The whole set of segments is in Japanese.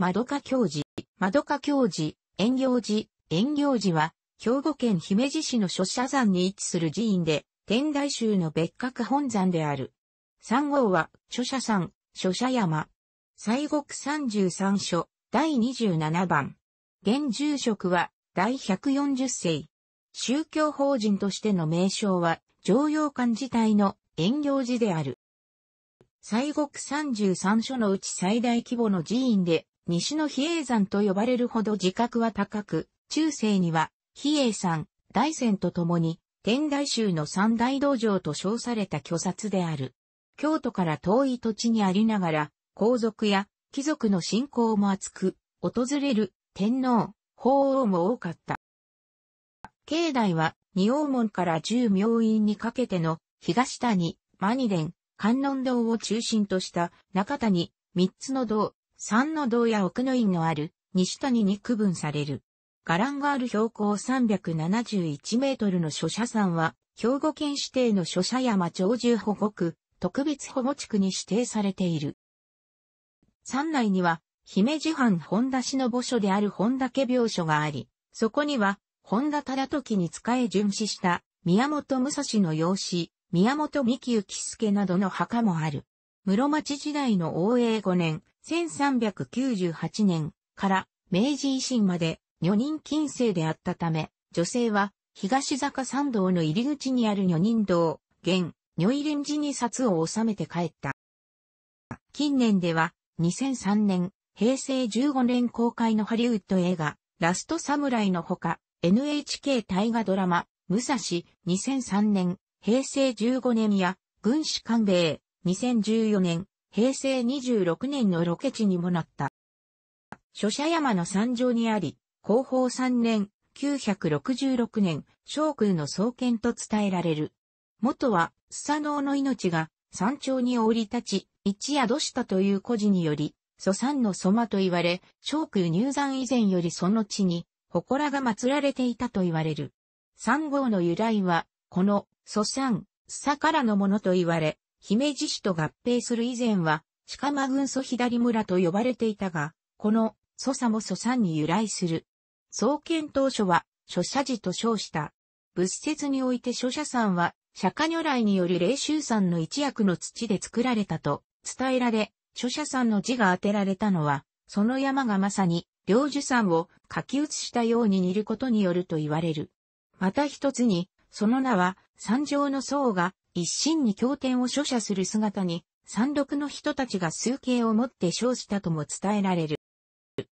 窓か教寺、窓か教寺、遠行寺、遠行寺は、兵庫県姫路市の諸社山に位置する寺院で、天台宗の別格本山である。三号は、諸社山、諸社山。西国三十三所、第27番。現住職は、第140世。宗教法人としての名称は、常用館自体の遠行寺である。西国33所のうち最大規模の寺院で、西の比叡山と呼ばれるほど自覚は高く、中世には、比叡山、大山と共に、天台宗の三大道場と称された巨殺である。京都から遠い土地にありながら、皇族や貴族の信仰も厚く、訪れる天皇、法皇も多かった。境内は、二王門から十明院にかけての東谷、マニレン、観音堂を中心とした中谷、三つの堂、三の道や奥の院のある西谷に区分される。ガランガール標高371メートルの諸社山は、兵庫県指定の諸社山長寿保護区、特別保護地区に指定されている。山内には、姫路藩本田市の墓所である本田家病所があり、そこには、本田忠時に仕え巡視した宮本武蔵の養子、宮本三木幸助などの墓もある。室町時代の王永五年、1398年から明治維新まで女人禁制であったため、女性は東坂山道の入り口にある女人道、現、女医連寺に札を収めて帰った。近年では2003年、平成15年公開のハリウッド映画、ラストサムライのほか、NHK 大河ドラマ、武蔵、2003年、平成15年や、軍師官兵衛、2014年、平成26年のロケ地にもなった。諸社山の山上にあり、後方3年、966年、将空の創建と伝えられる。元は、スサノオの命が山頂に降り立ち、一どしたという故事により、祖山の祖馬と言われ、将空入山以前よりその地に、祠が祀られていたと言われる。三号の由来は、この、祖山、スサからのものと言われ、姫路市と合併する以前は、鹿間郡祖左村と呼ばれていたが、この祖佐も祖山に由来する。創建当初は、諸社寺と称した。仏説において諸社山は、釈迦如来による霊衆山の一役の土で作られたと伝えられ、諸社山の字が当てられたのは、その山がまさに、領樹山を書き写したように似ることによると言われる。また一つに、その名は、山上の僧が一心に経典を書写する姿に、山麓の人たちが数形をもって称したとも伝えられる。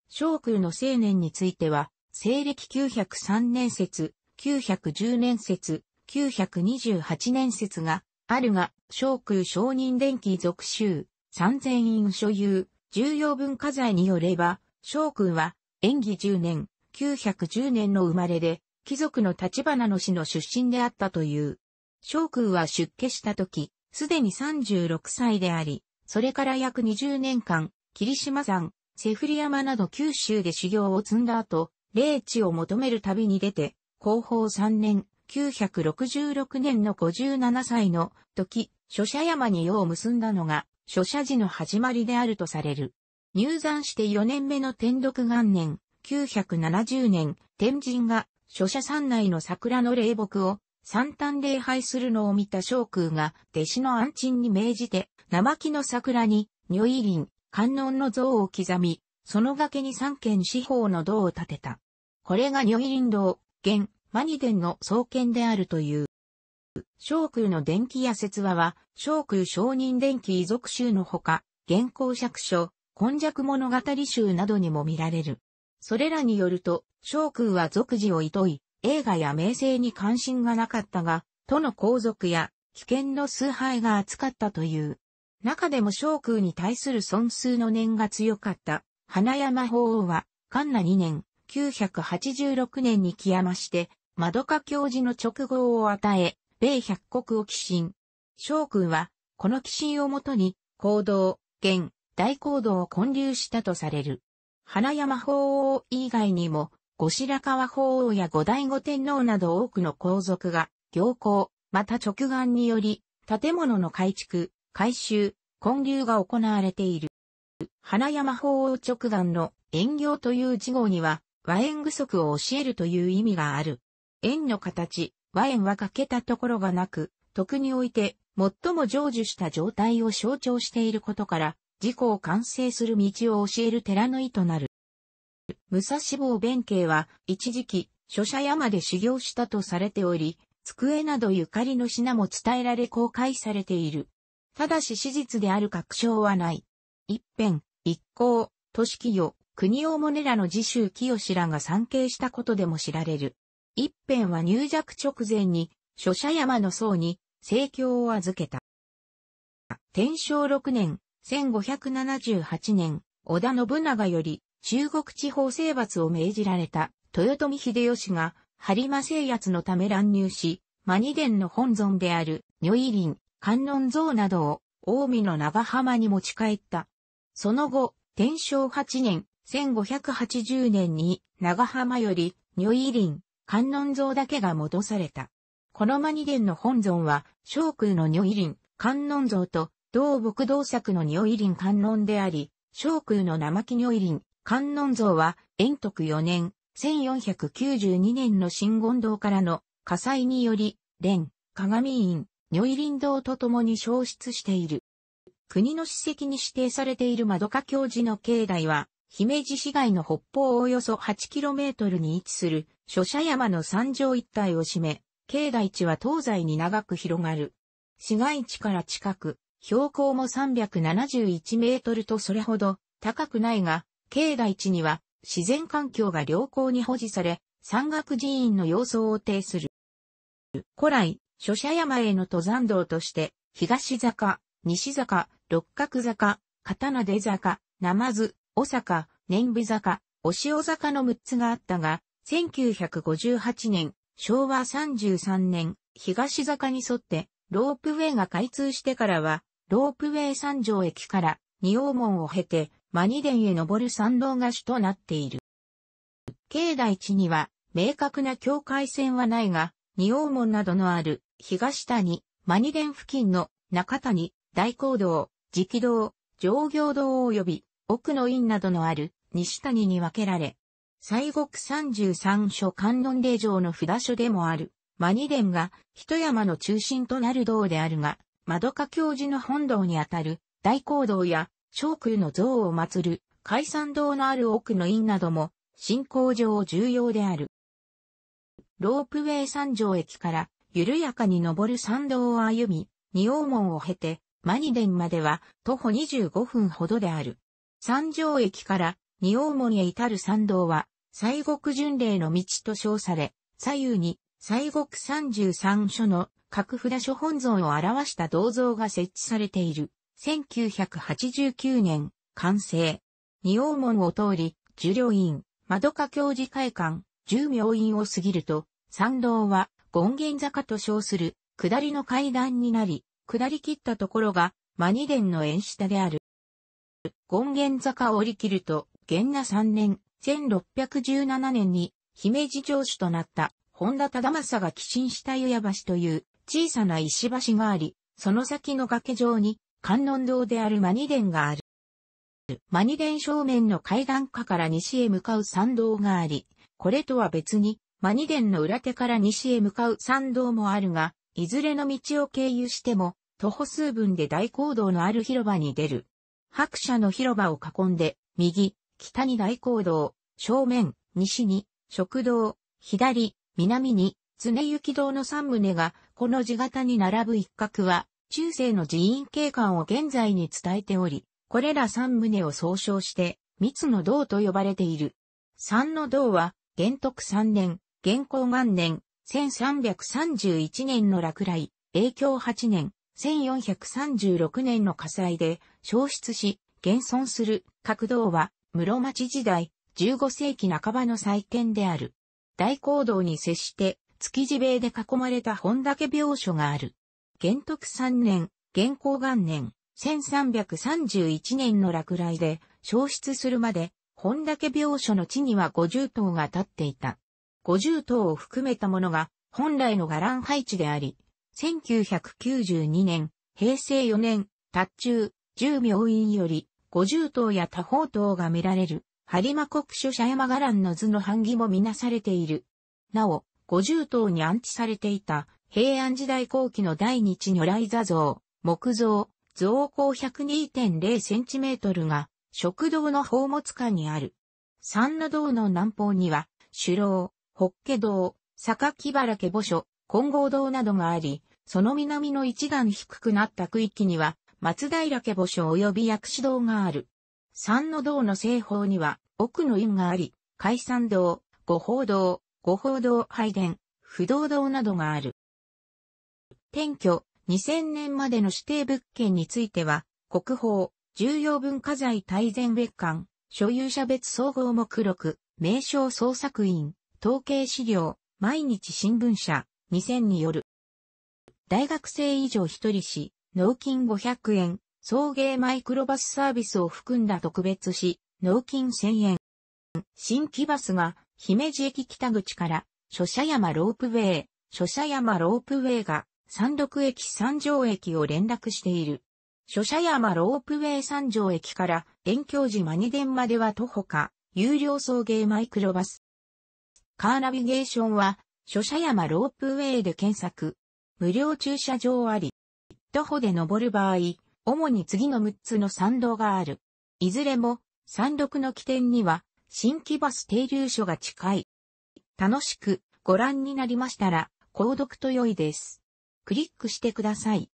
昇空の青年については、西暦903年説、910年説、928年説があるが、昇空承認電気属州、三千院所有、重要文化財によれば、昇空は、演技10年、910年の生まれで、貴族の立花の氏の出身であったという。将空は出家した時、すでに36歳であり、それから約20年間、霧島山、セフリ山など九州で修行を積んだ後、霊地を求める旅に出て、後方3年、966年の57歳の時、諸社山に世を結んだのが、諸社寺の始まりであるとされる。入山して4年目の天禄元年、970年、天神が書写山内の桜の霊木を三端礼拝するのを見た将空が弟子の安鎮に命じて、生木の桜に、如意林、観音の像を刻み、その崖に三軒四方の道を建てた。これが如意林堂、現、マニデンの創建であるという。昇空の電気や説話は、昇空承認電気遺族集のほか、現行釈書、根弱物語集などにも見られる。それらによると、将空は俗事を厭い、映画や名声に関心がなかったが、都の皇族や、危険の崇拝が厚かったという。中でも将空に対する損数の念が強かった、花山法王は、カンナ2年、986年に起山して、窓ド教授の直後を与え、米百国を寄進。将空は、この寄進をもとに、行動、言、大行動を建立したとされる。花山法王以外にも、後白河法王や後醍醐天皇など多くの皇族が、行幸、また直眼により、建物の改築、改修、建立が行われている。花山法王直眼の縁行という字号には、和縁具足を教えるという意味がある。円の形、和円は欠けたところがなく、徳において最も成就した状態を象徴していることから、自己を完成する道を教える寺の意となる。武蔵坊弁慶は、一時期、諸社山で修行したとされており、机などゆかりの品も伝えられ公開されている。ただし史実である確証はない。一辺、一行、都市清、国をもねらの自習清らが参詣したことでも知られる。一辺は入弱直前に、諸社山の僧に、聖教を預けた。天正六年、1578年、織田信長より中国地方征伐を命じられた豊臣秀吉が播磨制圧のため乱入し、マニ伝の本尊である如意林、観音像などを近江の長浜に持ち帰った。その後、天正8年、1580年に長浜より如意林、観音像だけが戻された。このマニ伝の本尊は、小空の如意林、観音像と同木道作の如意林観音であり、小空の生木如意林観音像は、延徳4年、1492年の新言堂からの火災により、連、鏡院、如意林堂と共に消失している。国の史跡に指定されている窓か教寺の境内は、姫路市街の北方およそ 8km に位置する、諸社山の山上一帯を占め、境内地は東西に長く広がる。市街地から近く、標高も371メートルとそれほど高くないが、境内地には自然環境が良好に保持され、山岳寺院の様相を呈する。古来、諸社山への登山道として、東坂、西坂、六角坂、刀出坂、生津、大坂、年部坂、お塩坂の6つがあったが、1958年、昭和33年、東坂に沿って、ロープウェイが開通してからは、ロープウェイ三条駅から二王門を経て、マニ殿へ登る山道が主となっている。境内地には、明確な境界線はないが、二王門などのある、東谷、マニ殿付近の中谷、大講堂、直道、上行堂及び、奥の院などのある、西谷に分けられ、西国三十三所観音霊場の札所でもある、マニ殿が、一山の中心となる道であるが、窓か教授の本堂にあたる大講堂や小空の像を祀る海山堂のある奥の院なども信仰上重要である。ロープウェイ三条駅から緩やかに登る山道を歩み、二王門を経てマニデンまでは徒歩25分ほどである。三条駅から二王門へ至る山道は西国巡礼の道と称され、左右に西国三十三所の各札所本尊を表した銅像が設置されている。1989年、完成。二王門を通り、受領院、窓下教授会館、十名院を過ぎると、参道は、権現坂と称する、下りの階段になり、下り切ったところが、マニ殿の縁下である。権現坂を降り切ると、元那三年、1617年に、姫路城主となった、本田忠政が寄進した湯屋橋という小さな石橋があり、その先の崖上に観音堂であるマニ殿がある。マニ殿正面の階段下から西へ向かう参道があり、これとは別に、マニ殿の裏手から西へ向かう参道もあるが、いずれの道を経由しても、徒歩数分で大講堂のある広場に出る。白車の広場を囲んで、右、北に大講堂、正面、西に、食堂、左、南に、常行堂の三棟が、この字型に並ぶ一角は、中世の寺院景観を現在に伝えており、これら三棟を総称して、つの道と呼ばれている。三の道は、元徳三年、元光元年、1331年の落雷、影響八年、1436年の火災で消失し、現存する角道は室町時代15世紀半ばの再建である。大講堂に接して築地塀で囲まれた本岳病所がある。元徳3年、玄光元年、1331年の落雷で消失するまで、本岳病所の地には50頭が立っていた。50頭を含めたものが本来の伽藍配置であり、1992年、平成4年、達中、10病院より50頭や多方頭が見られる、播磨国書社山伽藍の図の版木も見なされている。なお、50頭に安置されていた平安時代後期の第日如来座像、木像、造高 102.0cm が食堂の宝物館にある。三の堂の南方には、首楼、北家堂、坂木原家墓所、金剛堂などがあり、その南の一段低くなった区域には、松平家墓所及び薬師堂がある。三の堂の西方には、奥の院があり、海山堂、五宝堂、ご報道拝殿、不動堂などがある。転居、2000年までの指定物件については、国宝、重要文化財大全別館、所有者別総合目録、名称創作員、統計資料、毎日新聞社、2000による。大学生以上一人し、納金500円、送迎マイクロバスサービスを含んだ特別し、納金1000円。新規バスが姫路駅北口から、諸社山ロープウェイ、諸社山ロープウェイが、三陸駅三条駅を連絡している。諸社山ロープウェイ三条駅から、遠京寺マニデンまでは徒歩か、有料送迎マイクロバス。カーナビゲーションは、諸社山ロープウェイで検索。無料駐車場あり。徒歩で登る場合、主に次の6つの参道がある。いずれも、山麓の起点には、新規バス停留所が近い。楽しくご覧になりましたら、購読と良いです。クリックしてください。